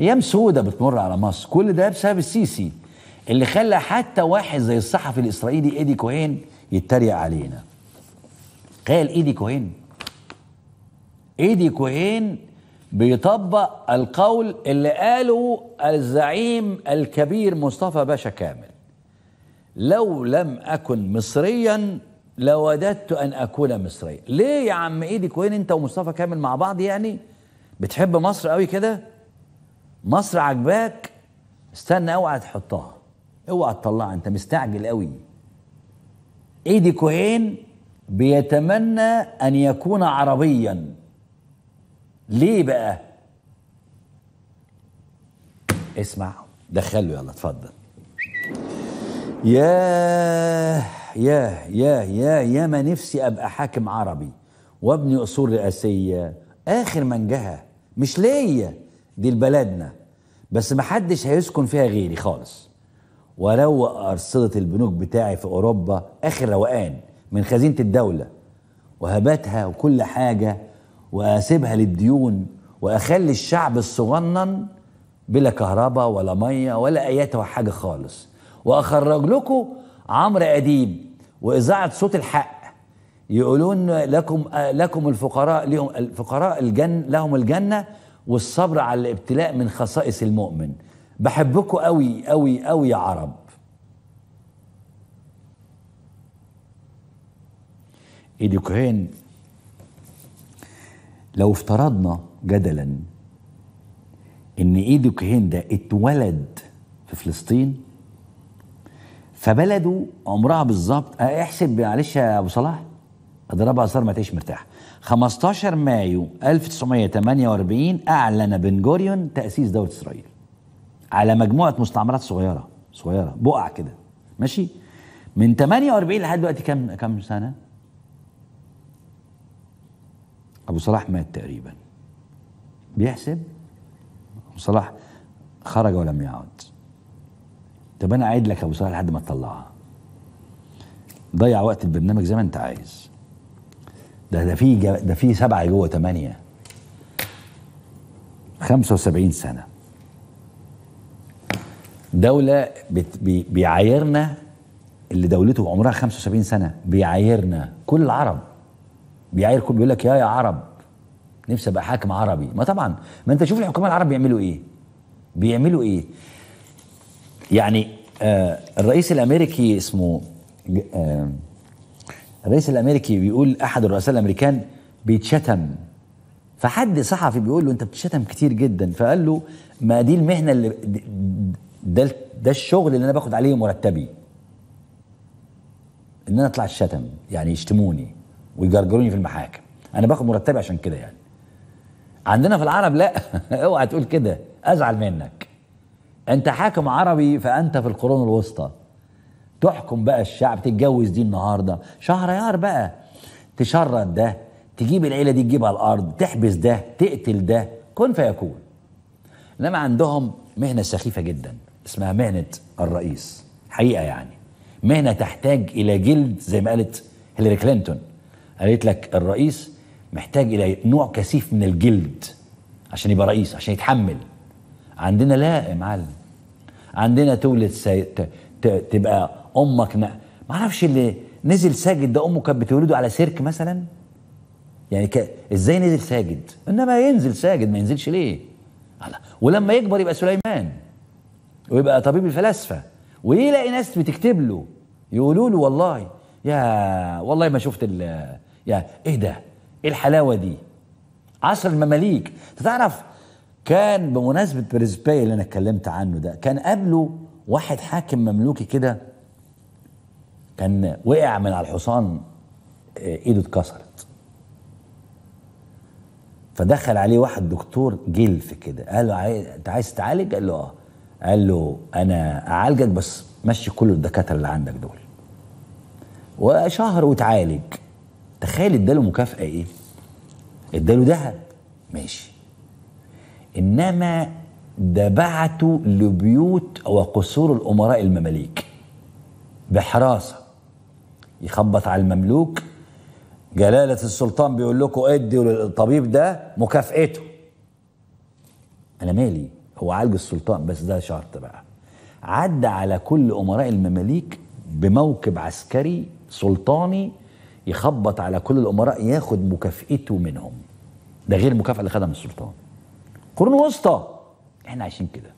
ايام سودة بتمر على مصر كل ده بسبب السيسي اللي خلى حتى واحد زي الصحفي الاسرائيلي ايدي كوهين يتريق علينا قال ايدي كوهين ايدي كوهين بيطبق القول اللي قاله الزعيم الكبير مصطفى باشا كامل لو لم اكن مصريا لوددت ان اكون مصريا ليه يا عم ايدي كوهين انت ومصطفى كامل مع بعض يعني بتحب مصر قوي كده مصر عجباك استنى اوعى تحطها اوعى تطلعها انت مستعجل قوي ايدي كوهين بيتمنى ان يكون عربيا ليه بقى اسمع دخله يلا اتفضل يا ياه ياه ياه يا ما نفسي ابقى حاكم عربي وابني اصول رئاسيه اخر منجها مش ليا دي لبلدنا بس ما حدش هيسكن فيها غيري خالص ولو أرصدة البنوك بتاعي في أوروبا آخر روقان من خزينة الدولة وهباتها وكل حاجة وأسيبها للديون وأخلي الشعب الصغنن بلا كهرباء ولا مية ولا أيات حاجة خالص وأخرج لكم عمرو أديب وإذاعة صوت الحق يقولون لكم لكم الفقراء لهم الفقراء الجن لهم الجنة والصبر على الابتلاء من خصائص المؤمن بحبكم قوي قوي قوي يا عرب ايدي كوهين لو افترضنا جدلا ان ايدي كوهين ده اتولد في فلسطين فبلده عمرها بالظبط احسب معلش يا ابو صلاح اضربها اثار ما تعيش مرتاح 15 مايو 1948 اعلن بن جوريون تاسيس دوله اسرائيل على مجموعه مستعمرات صغيره صغيره بقع كده ماشي من 48 لحد دلوقتي كام كام سنه ابو صلاح مات تقريبا بيحسب ابو صلاح خرج ولم يعد طب انا اعيد لك ابو صلاح لحد ما تطلعها ضيع وقت البرنامج زي ما انت عايز ده ده في ده في سبعه جوه ثمانيه 75 سنه دولة بيعايرنا اللي دولته عمرها 75 سنة بيعايرنا كل العرب بيعاير كل بيقول لك يا يا عرب نفسي ابقى حاكم عربي ما طبعا ما انت شوف الحكام العرب بيعملوا ايه بيعملوا ايه يعني آه الرئيس الامريكي اسمه آه الرئيس الامريكي بيقول احد الرؤساء الامريكان بيتشتم فحد صحفي بيقول له انت بتشتم كتير جدا فقال له ما دي المهنه اللي ده ده الشغل اللي انا باخد عليه مرتبي ان انا اطلع الشتم يعني يشتموني ويجرجروني في المحاكم انا باخد مرتبي عشان كده يعني عندنا في العرب لا اوعى تقول كده ازعل منك انت حاكم عربي فانت في القرون الوسطى تحكم بقى الشعب تتجوز دي النهارده شهريار بقى تشرد ده تجيب العيله دي تجيبها الارض تحبس ده تقتل ده كن فيكون انما عندهم مهنه سخيفه جدا اسمها مهنه الرئيس حقيقه يعني مهنه تحتاج الى جلد زي ما قالت هيلاري كلينتون قالت لك الرئيس محتاج الى نوع كثيف من الجلد عشان يبقى رئيس عشان يتحمل عندنا لا يا معلم عندنا تولد سي... ت... تبقى امك ما معرفش اللي نزل ساجد ده امه كانت بتولده على سيرك مثلا يعني ك... ازاي نزل ساجد انما ينزل ساجد ما ينزلش ليه على. ولما يكبر يبقى سليمان ويبقى طبيب الفلاسفه ويلاقي ناس بتكتب له يقولوا له والله يا والله ما شفت ال يا ايه ده ايه الحلاوه دي عصر المماليك تعرف كان بمناسبه برزباي اللي انا اتكلمت عنه ده كان قبله واحد حاكم مملوكي كده كان وقع من على الحصان آه، ايده اتكسرت فدخل عليه واحد دكتور جلف كده قال له انت عايز تعالج قال له اه قال له انا اعالجك بس مشي كل الدكاتره اللي عندك دول وشهر وتعالج تخيل اداله مكافاه ايه اداله ذهب ماشي انما ده بعته لبيوت وقصور الامراء المماليك بحراسه يخبط على المملوك جلالة السلطان بيقول لكم ادوا للطبيب ده مكافئته أنا مالي هو عالج السلطان بس ده شرط بقى عدى على كل أمراء المماليك بموكب عسكري سلطاني يخبط على كل الأمراء ياخد مكافئته منهم ده غير المكافأة اللي خدها من السلطان قرون وسطى احنا عايشين كده